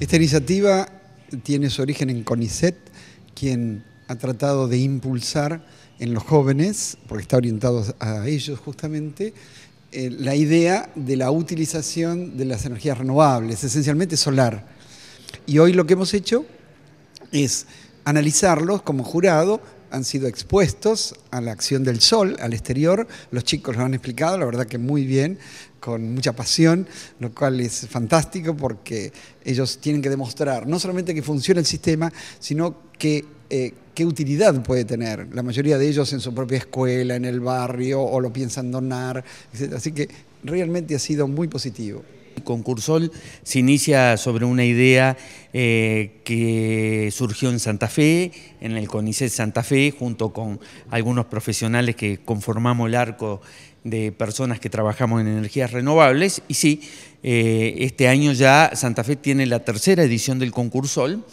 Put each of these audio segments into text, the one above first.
Esta iniciativa tiene su origen en CONICET, quien ha tratado de impulsar en los jóvenes, porque está orientado a ellos justamente, eh, la idea de la utilización de las energías renovables, esencialmente solar. Y hoy lo que hemos hecho es analizarlos como jurado han sido expuestos a la acción del sol al exterior. Los chicos lo han explicado, la verdad que muy bien, con mucha pasión, lo cual es fantástico porque ellos tienen que demostrar no solamente que funciona el sistema, sino que eh, qué utilidad puede tener. La mayoría de ellos en su propia escuela, en el barrio, o lo piensan donar, Así que realmente ha sido muy positivo. El se inicia sobre una idea eh, que surgió en Santa Fe, en el CONICET Santa Fe, junto con algunos profesionales que conformamos el arco de personas que trabajamos en energías renovables. Y sí, eh, este año ya Santa Fe tiene la tercera edición del Concursol.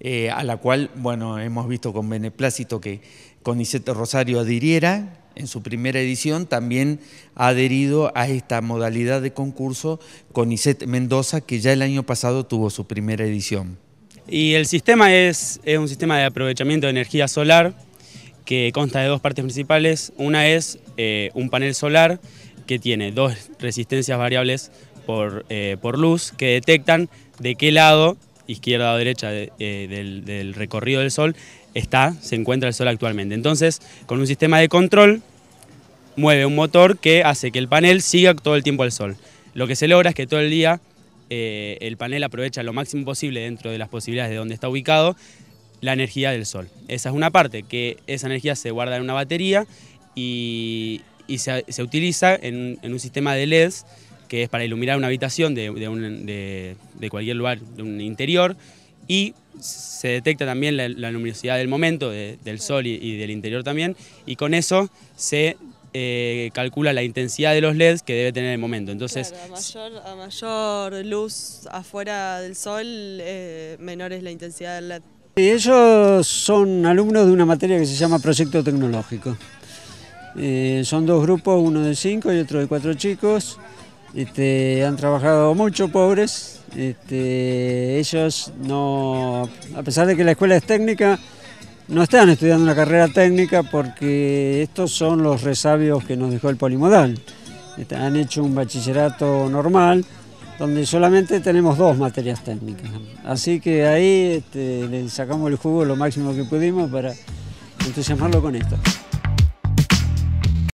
Eh, a la cual, bueno, hemos visto con beneplácito que Conicet Rosario adhiriera en su primera edición, también ha adherido a esta modalidad de concurso Conicet Mendoza, que ya el año pasado tuvo su primera edición. Y el sistema es, un sistema de aprovechamiento de energía solar que consta de dos partes principales. Una es eh, un panel solar que tiene dos resistencias variables por, eh, por luz que detectan de qué lado izquierda o derecha eh, del, recorrido del Sol, está, se encuentra el Sol actualmente. Entonces, con un sistema de control, mueve un motor que hace que el panel siga todo el tiempo al Sol. Lo que se logra es que todo el día eh, el panel aprovecha lo máximo posible dentro de las posibilidades de donde está ubicado la energía del Sol. Esa es una parte, que esa energía se guarda en una batería y, se, utiliza en un sistema de LEDs que es para iluminar una habitación de, cualquier lugar, de un interior, y se detecta también la, luminosidad del momento, del sol y, del interior también, y con eso se eh, calcula la intensidad de los LEDs que debe tener el momento. Entonces, a, mayor, luz afuera del sol, eh, menor es la intensidad del LED. ellos son alumnos de una materia que se llama Proyecto Tecnológico. Eh, son dos grupos, uno de cinco y otro de cuatro chicos. Este, han trabajado mucho pobres, este, ellos no, a pesar de que la escuela es técnica, no están estudiando una carrera técnica porque estos son los resabios que nos dejó el polimodal. Este, han hecho un bachillerato normal donde solamente tenemos dos materias técnicas. Así que ahí le sacamos el jugo lo máximo que pudimos para entusiasmarlo con esto.